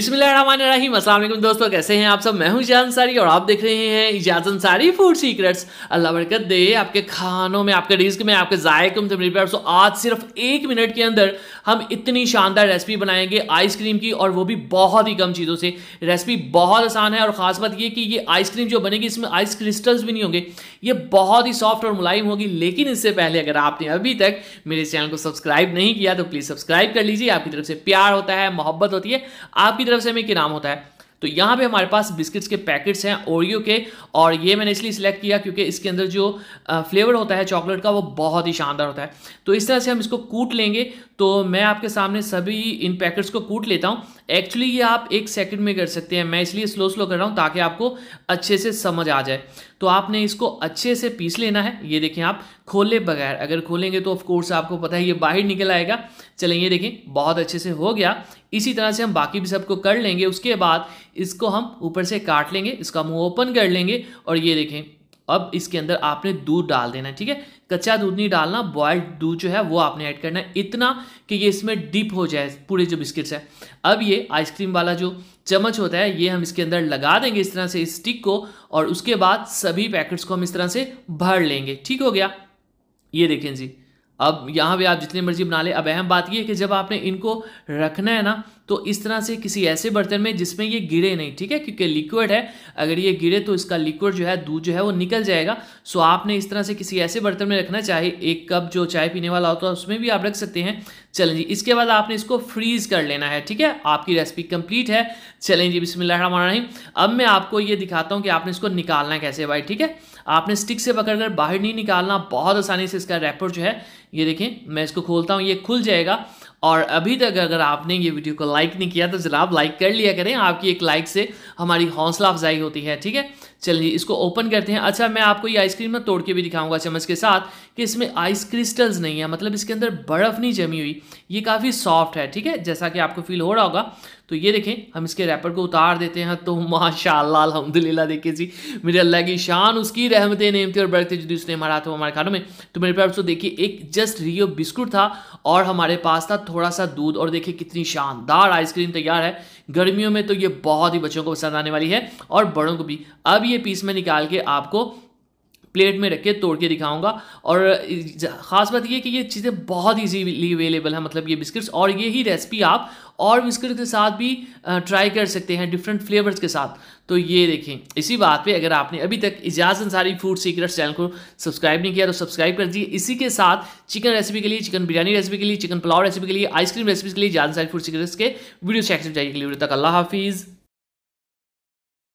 बिस्मिल्लाहिर्रहमानिर्रहीम दोस्तों कैसे हैं आप सब मैं हूं इजाज अंसारी और आप देख रहे हैं इजाज अंसारी फूड सीक्रेट्स अल्लाह बरकत दे आपके खानों में आपके रिस्क में आपके जायकों में आज सिर्फ एक मिनट के अंदर हम इतनी शानदार रेसिपी बनाएंगे आइसक्रीम की और वो भी बहुत ही कम चीज़ों से रेसिपी बहुत आसान है और ख़ास बात ये कि ये आइसक्रीम जो बनेगी इसमें आइस क्रिस्टल्स भी नहीं होंगे ये बहुत ही सॉफ्ट और मुलायम होगी लेकिन इससे पहले अगर आपने अभी तक मेरे चैनल को सब्सक्राइब नहीं किया तो प्लीज़ सब्सक्राइब कर लीजिए आपकी तरफ से प्यार होता है मोहब्बत होती है आपकी तरफ से हमें इनाम होता है तो यहाँ पे हमारे पास बिस्किट्स के पैकेट्स हैं ओरियो के और ये मैंने इसलिए सिलेक्ट किया क्योंकि इसके अंदर जो फ्लेवर होता है चॉकलेट का वो बहुत ही शानदार होता है तो इस तरह से हम इसको कूट लेंगे तो मैं आपके सामने सभी इन पैकेट्स को कूट लेता हूँ एक्चुअली ये आप एक सेकंड में कर सकते हैं मैं इसलिए स्लो स्लो कर रहा हूँ ताकि आपको अच्छे से समझ आ जाए तो आपने इसको अच्छे से पीस लेना है ये देखें आप खोले बगैर अगर खोलेंगे तो ऑफकोर्स आपको पता है ये बाहर निकल आएगा चलें ये देखें बहुत अच्छे से हो गया इसी तरह से हम बाकी भी सबको कर लेंगे उसके बाद इसको हम ऊपर से काट लेंगे इसका मुंह ओपन कर लेंगे और ये देखें अब इसके अंदर आपने दूध डाल देना ठीक है कच्चा दूध नहीं डालना बॉयल्ड दूध जो है वो आपने ऐड करना है इतना कि ये इसमें डिप हो जाए पूरे जो बिस्किट्स हैं अब ये आइसक्रीम वाला जो चम्मच होता है ये हम इसके अंदर लगा देंगे इस तरह से इस स्टिक को और उसके बाद सभी पैकेट्स को हम इस तरह से भर लेंगे ठीक हो गया ये देखें जी अब यहाँ भी आप जितने मर्जी बना लें अब अहम बात ये है कि जब आपने इनको रखना है ना तो इस तरह से किसी ऐसे बर्तन में जिसमें ये गिरे नहीं ठीक है क्योंकि लिक्विड है अगर ये गिरे तो इसका लिक्विड जो है दूध जो है वो निकल जाएगा सो आपने इस तरह से किसी ऐसे बर्तन में रखना चाहे एक कप जो चाय पीने वाला होता है उसमें भी आप रख सकते हैं चलें जी इसके बाद आपने इसको फ्रीज कर लेना है ठीक है आपकी रेसिपी कंप्लीट है चलें जी बिस्मिल्लाहिर्रहमानिर्रहीम अब मैं आपको ये दिखाता हूँ कि आपने इसको निकालना कैसे भाई ठीक है आपने स्टिक से पकड़कर बाहर नहीं निकालना बहुत आसानी से इसका रैपर जो है ये देखें मैं इसको खोलता हूँ ये खुल जाएगा और अभी तक अगर आपने ये वीडियो को लाइक नहीं किया तो ज़रा लाइक कर लिया करें आपकी एक लाइक से हमारी हौसला अफजाई होती है ठीक है चलिए इसको ओपन करते हैं अच्छा मैं आपको ये आइसक्रीम ना तोड़ के भी दिखाऊंगा चम्मच के साथ कि इसमें आइस क्रिस्टल्स नहीं है मतलब इसके अंदर बर्फ़ नहीं जमी हुई ये काफ़ी सॉफ्ट है ठीक है जैसा कि आपको फील हो रहा होगा तो ये देखें हम इसके रैपर को उतार देते हैं तो अलहमद अल्हम्दुलिल्लाह देखिए जी मेरे अल्लाह की शान उसकी रहमतें नेमते और बरकते जो उसने हमारा तो हमारे खानों में तो मेरे पास तो देखिए एक जस्ट रियो बिस्कुट था और हमारे पास था थोड़ा सा दूध और देखिए कितनी शानदार आइसक्रीम तैयार है गर्मियों में तो ये बहुत ही बच्चों को पसंद आने वाली है और बड़ों को भी अब ये पीस में निकाल के आपको प्लेट में रख के तोड़ के दिखाऊंगा और ख़ास बात ये कि ये चीज़ें बहुत ईजीली अवेलेबल हैं मतलब ये बिस्किट्स और ये ही रेसिपी आप और बिस्किट के साथ भी ट्राई कर सकते हैं डिफरेंट फ्लेवर्स के साथ तो ये देखें इसी बात पे अगर आपने अभी तक Ijaz Ansari food secrets channel को सब्सक्राइब नहीं किया तो सब्सक्राइब कर दीजिए इसी के साथ चिकन रेसिपी के लिए चिकन बिरयानी रेसिपी के लिए चिकन पुलाव रेसिपी के लिए आइसक्रीम रेसिपी के लिए इजाज़ अंसारी फूड सीक्रेट्स के वीडियो सेक्शन चाहिए तक अल्लाह हाफिज़